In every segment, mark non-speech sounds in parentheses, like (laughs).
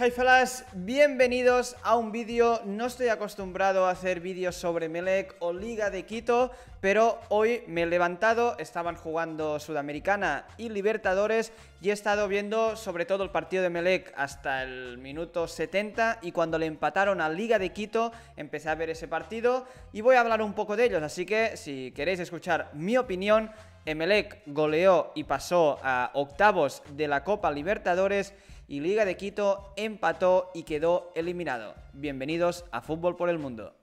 Hi fellas, bienvenidos a un vídeo, no estoy acostumbrado a hacer vídeos sobre Melec o Liga de Quito, pero hoy me he levantado, estaban jugando Sudamericana y Libertadores y he estado viendo sobre todo el partido de Melec hasta el minuto 70 y cuando le empataron a Liga de Quito empecé a ver ese partido y voy a hablar un poco de ellos, así que si queréis escuchar mi opinión, Melec goleó y pasó a octavos de la Copa Libertadores y Liga de Quito empató y quedó eliminado. Bienvenidos a Fútbol por el Mundo.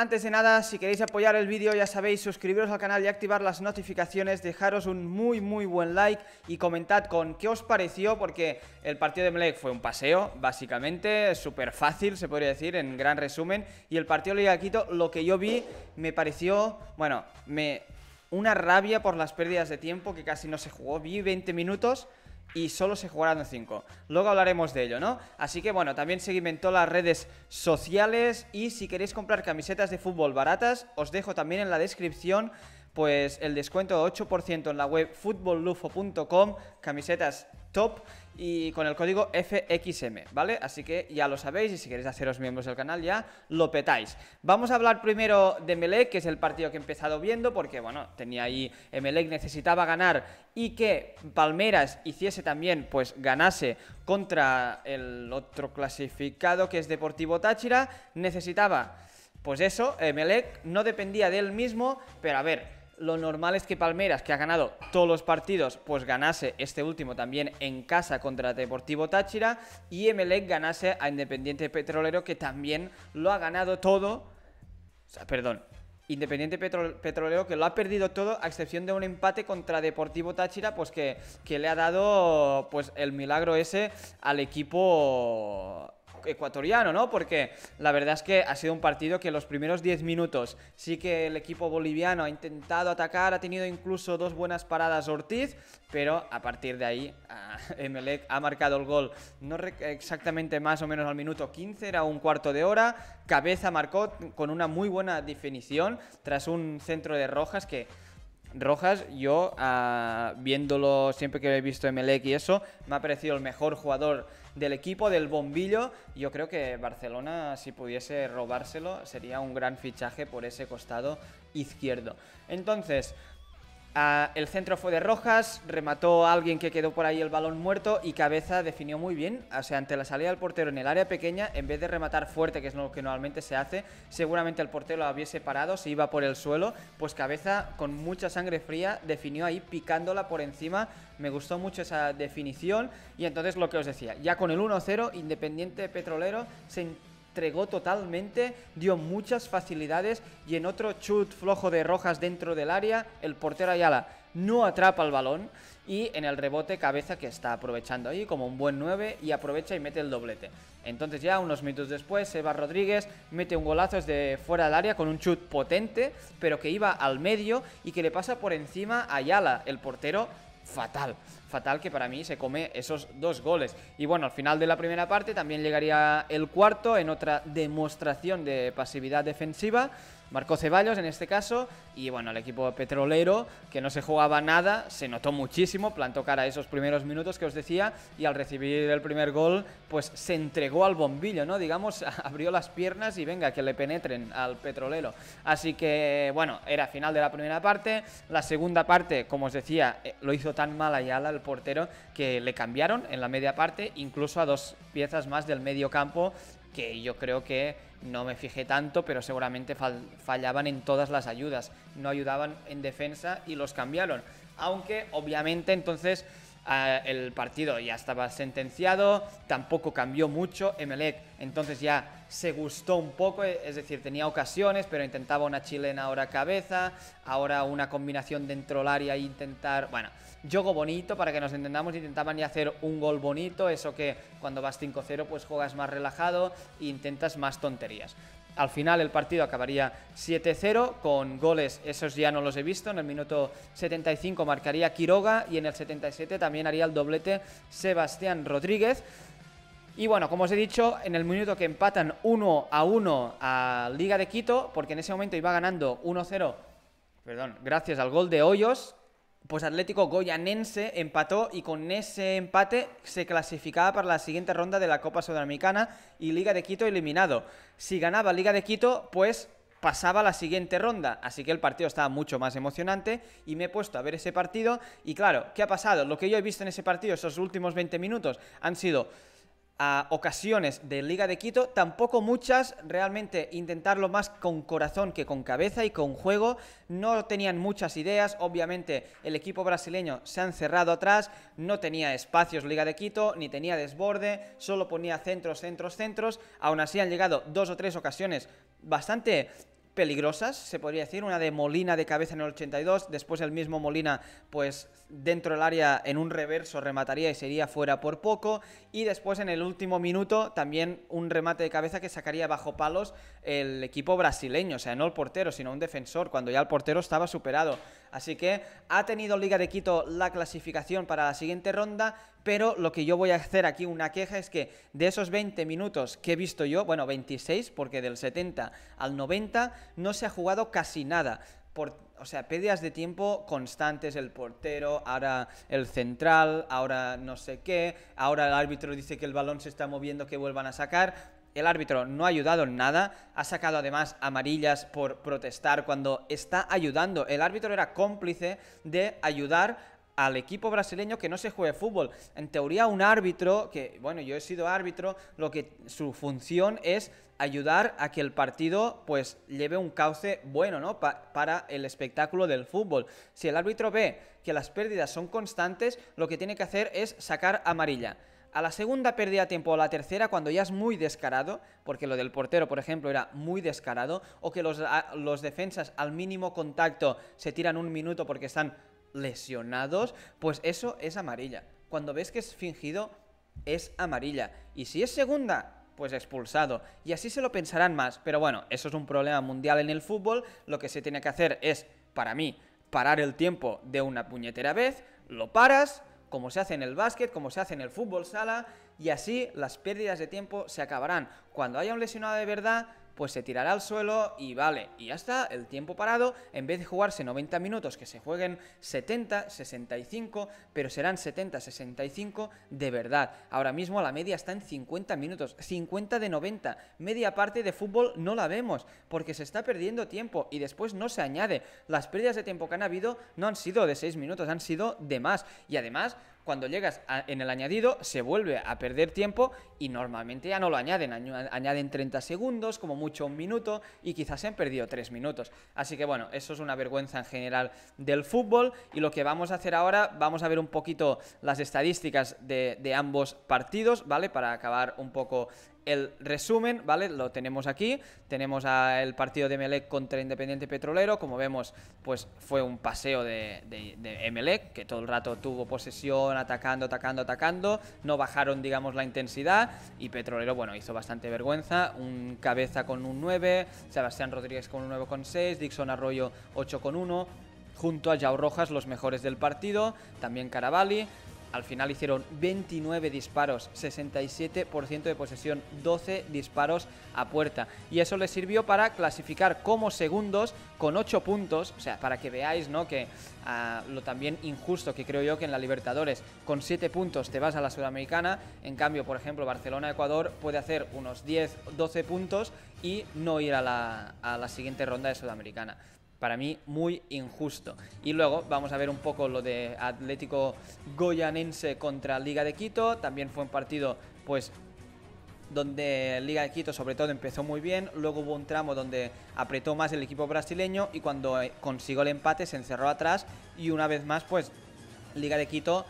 Antes de nada, si queréis apoyar el vídeo, ya sabéis, suscribiros al canal y activar las notificaciones, dejaros un muy muy buen like y comentad con qué os pareció, porque el partido de Melec fue un paseo, básicamente, súper fácil, se podría decir, en gran resumen, y el partido de Liga Quito, lo que yo vi, me pareció, bueno, me... Una rabia por las pérdidas de tiempo que casi no se jugó. Vi 20 minutos y solo se jugarán 5. Luego hablaremos de ello, ¿no? Así que bueno, también se las redes sociales y si queréis comprar camisetas de fútbol baratas, os dejo también en la descripción pues el descuento de 8% en la web futbollufo.com, camisetas top y con el código FXM, ¿vale? Así que ya lo sabéis y si queréis haceros miembros del canal ya lo petáis. Vamos a hablar primero de Melec, que es el partido que he empezado viendo porque, bueno, tenía ahí eh, Melec necesitaba ganar y que Palmeras hiciese también, pues ganase contra el otro clasificado que es Deportivo Táchira, necesitaba pues eso, eh, Melec no dependía de él mismo, pero a ver, lo normal es que Palmeras, que ha ganado todos los partidos, pues ganase este último también en casa contra Deportivo Táchira y Emelec ganase a Independiente Petrolero, que también lo ha ganado todo. O sea, perdón, Independiente Petrolero que lo ha perdido todo a excepción de un empate contra Deportivo Táchira pues que, que le ha dado pues el milagro ese al equipo ecuatoriano, ¿no? Porque la verdad es que ha sido un partido que los primeros 10 minutos sí que el equipo boliviano ha intentado atacar, ha tenido incluso dos buenas paradas Ortiz, pero a partir de ahí (laughs) Emelec ha marcado el gol, no exactamente más o menos al minuto 15, era un cuarto de hora, cabeza marcó con una muy buena definición tras un centro de Rojas que Rojas, yo ah, viéndolo siempre que he visto Emelec y eso, me ha parecido el mejor jugador del equipo, del bombillo. Yo creo que Barcelona, si pudiese robárselo, sería un gran fichaje por ese costado izquierdo. Entonces, el centro fue de Rojas, remató a alguien que quedó por ahí el balón muerto y Cabeza definió muy bien. O sea, ante la salida del portero en el área pequeña, en vez de rematar fuerte, que es lo que normalmente se hace, seguramente el portero lo había separado se iba por el suelo. Pues Cabeza, con mucha sangre fría, definió ahí picándola por encima. Me gustó mucho esa definición. Y entonces lo que os decía, ya con el 1-0, Independiente Petrolero se entregó totalmente, dio muchas facilidades y en otro chut flojo de Rojas dentro del área, el portero Ayala no atrapa el balón y en el rebote cabeza que está aprovechando ahí como un buen 9 y aprovecha y mete el doblete. Entonces ya unos minutos después, Eva Rodríguez mete un golazo desde fuera del área con un chut potente, pero que iba al medio y que le pasa por encima a Ayala, el portero fatal, fatal que para mí se come esos dos goles. Y bueno, al final de la primera parte también llegaría el cuarto en otra demostración de pasividad defensiva. Marcó Ceballos en este caso y bueno, el equipo petrolero que no se jugaba nada, se notó muchísimo, plantó cara a esos primeros minutos que os decía y al recibir el primer gol pues se entregó al bombillo, ¿no? Digamos, (laughs) abrió las piernas y venga, que le penetren al petrolero. Así que bueno, era final de la primera parte, la segunda parte, como os decía, eh, lo hizo tan mal Ayala el portero que le cambiaron en la media parte, incluso a dos piezas más del medio campo que yo creo que no me fijé tanto, pero seguramente fallaban en todas las ayudas, no ayudaban en defensa y los cambiaron. Aunque obviamente entonces el partido ya estaba sentenciado, tampoco cambió mucho, Emelec entonces ya se gustó un poco, eh, es decir, tenía ocasiones, pero intentaba una chilena ahora cabeza, ahora una combinación dentro del área e intentar, bueno, juego bonito, para que nos entendamos, intentaban ya hacer un gol bonito, eso que cuando vas 5-0 pues juegas más relajado e intentas más tonterías. Al final el partido acabaría 7-0 con goles, esos ya no los he visto, en el minuto 75 marcaría Quiroga y en el 77 también haría el doblete Sebastián Rodríguez. Y bueno, como os he dicho, en el minuto que empatan 1 a 1 a Liga de Quito, porque en ese momento iba ganando 1-0, perdón, gracias al gol de Hoyos, pues Atlético Goyanense empató y con ese empate se clasificaba para la siguiente ronda de la Copa Sudamericana y Liga de Quito eliminado. Si ganaba Liga de Quito, pues pasaba a la siguiente ronda, así que el partido estaba mucho más emocionante y me he puesto a ver ese partido y claro, ¿qué ha pasado? Lo que yo he visto en ese partido, esos últimos 20 minutos, han sido a ocasiones de Liga de Quito, tampoco muchas, realmente intentarlo más con corazón que con cabeza y con juego, no tenían muchas ideas, obviamente el equipo brasileño se han cerrado atrás, no tenía espacios Liga de Quito, ni tenía desborde, solo ponía centros, centros, centros, aún así han llegado dos o tres ocasiones bastante peligrosas, se podría decir, una de Molina de cabeza en el 82, después el mismo Molina pues dentro del área en un reverso remataría y sería fuera por poco, y después en el último minuto también un remate de cabeza que sacaría bajo palos el equipo brasileño, o sea, no el portero, sino un defensor, cuando ya el portero estaba superado. Así que ha tenido Liga de Quito la clasificación para la siguiente ronda, pero lo que yo voy a hacer aquí una queja es que de esos 20 minutos que he visto yo, bueno, 26, porque del 70 al 90 no se ha jugado casi nada. Por, o sea, pérdidas de tiempo constantes, el portero, ahora el central, ahora no sé qué, ahora el árbitro dice que el balón se está moviendo, que vuelvan a sacar. El árbitro no ha ayudado en nada, ha sacado además amarillas por protestar cuando está ayudando. El árbitro era cómplice de ayudar al equipo brasileño que no se juegue fútbol. En teoría, un árbitro, que bueno, yo he sido árbitro, lo que su función es ayudar a que el partido pues lleve un cauce bueno, ¿no? para el espectáculo del fútbol. Si el árbitro ve que las pérdidas son constantes, lo que tiene que hacer es sacar amarilla. A la segunda pérdida de tiempo o a la tercera, cuando ya es muy descarado, porque lo del portero, por ejemplo, era muy descarado, o que los, los defensas al mínimo contacto se tiran un minuto porque están lesionados, pues eso es amarilla. Cuando ves que es fingido, es amarilla. Y si es segunda, pues expulsado. Y así se lo pensarán más. Pero bueno, eso es un problema mundial en el fútbol. Lo que se tiene que hacer es, para mí, parar el tiempo de una puñetera vez, lo paras, como se hace en el básquet, como se hace en el fútbol sala, y así las pérdidas de tiempo se acabarán. Cuando haya un lesionado de verdad, pues se tirará al suelo y vale, y ya está, el tiempo parado, en vez de jugarse 90 minutos, que se jueguen 70, 65, pero serán 70, 65 de verdad. Ahora mismo la media está en 50 minutos, 50 de 90, media parte de fútbol no la vemos, porque se está perdiendo tiempo y después no se añade. Las pérdidas de tiempo que han habido no han sido de 6 minutos, han sido de más. Y además, cuando llegas en el añadido se vuelve a perder tiempo y normalmente ya no lo añaden, añaden 30 segundos, como mucho un minuto y quizás se han perdido 3 minutos. Así que bueno, eso es una vergüenza en general del fútbol y lo que vamos a hacer ahora, vamos a ver un poquito las estadísticas de, de ambos partidos, ¿vale? Para acabar un poco el resumen, ¿vale? Lo tenemos aquí, tenemos el partido de Emelec contra Independiente Petrolero, como vemos, pues fue un paseo de, de, Emelec, que todo el rato tuvo posesión, atacando, atacando, atacando, no bajaron, digamos, la intensidad, y Petrolero, bueno, hizo bastante vergüenza, un cabeza con un 9, Sebastián Rodríguez con un 9,6, Dixon Arroyo 8,1, junto a Yao Rojas, los mejores del partido, también Caravali, al final hicieron 29 disparos, 67% de posesión, 12 disparos a puerta. Y eso les sirvió para clasificar como segundos con 8 puntos, o sea, para que veáis ¿no? que ah, lo también injusto que creo yo que en la Libertadores con 7 puntos te vas a la Sudamericana, en cambio, por ejemplo, Barcelona-Ecuador puede hacer unos 10, 12 puntos y no ir a la, a la siguiente ronda de Sudamericana para mí muy injusto. Y luego vamos a ver un poco lo de Atlético Goyanense contra Liga de Quito, también fue un partido pues donde Liga de Quito sobre todo empezó muy bien, luego hubo un tramo donde apretó más el equipo brasileño y cuando eh, consiguió el empate se encerró atrás y una vez más pues Liga de Quito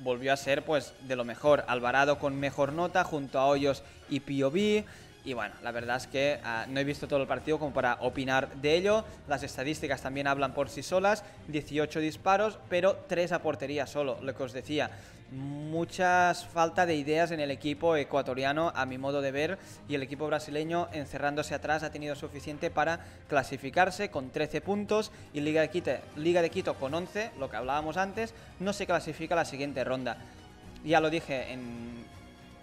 volvió a ser pues de lo mejor, Alvarado con mejor nota junto a Hoyos y Piovi y bueno, la verdad es que ah, no he visto todo el partido como para opinar de ello. Las estadísticas también hablan por sí solas. 18 disparos, pero 3 a portería solo, lo que os decía. Muchas falta de ideas en el equipo ecuatoriano, a mi modo de ver, y el equipo brasileño encerrándose atrás ha tenido suficiente para clasificarse con 13 puntos y Liga de Quito, Liga de Quito con 11, lo que hablábamos antes, no se clasifica a la siguiente ronda. Ya lo dije en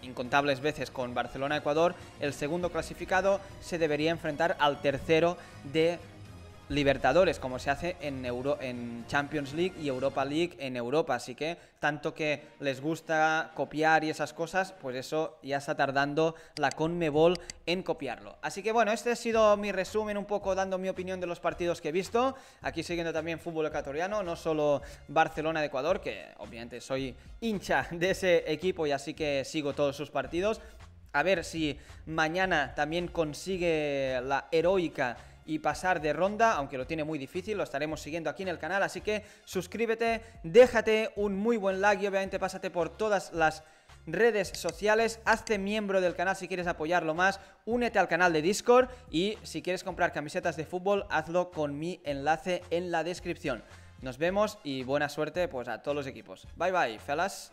incontables veces con Barcelona-Ecuador, el segundo clasificado se debería enfrentar al tercero de Libertadores, como se hace en, Euro, en Champions League y Europa League en Europa. Así que tanto que les gusta copiar y esas cosas, pues eso ya está tardando la Conmebol en copiarlo. Así que bueno, este ha sido mi resumen, un poco dando mi opinión de los partidos que he visto. Aquí siguiendo también fútbol ecuatoriano, no solo Barcelona de Ecuador, que obviamente soy hincha de ese equipo y así que sigo todos sus partidos. A ver si mañana también consigue la heroica y pasar de ronda, aunque lo tiene muy difícil, lo estaremos siguiendo aquí en el canal, así que suscríbete, déjate un muy buen like y obviamente pásate por todas las redes sociales, hazte miembro del canal si quieres apoyarlo más, únete al canal de Discord y si quieres comprar camisetas de fútbol, hazlo con mi enlace en la descripción. Nos vemos y buena suerte pues a todos los equipos. Bye bye, fellas.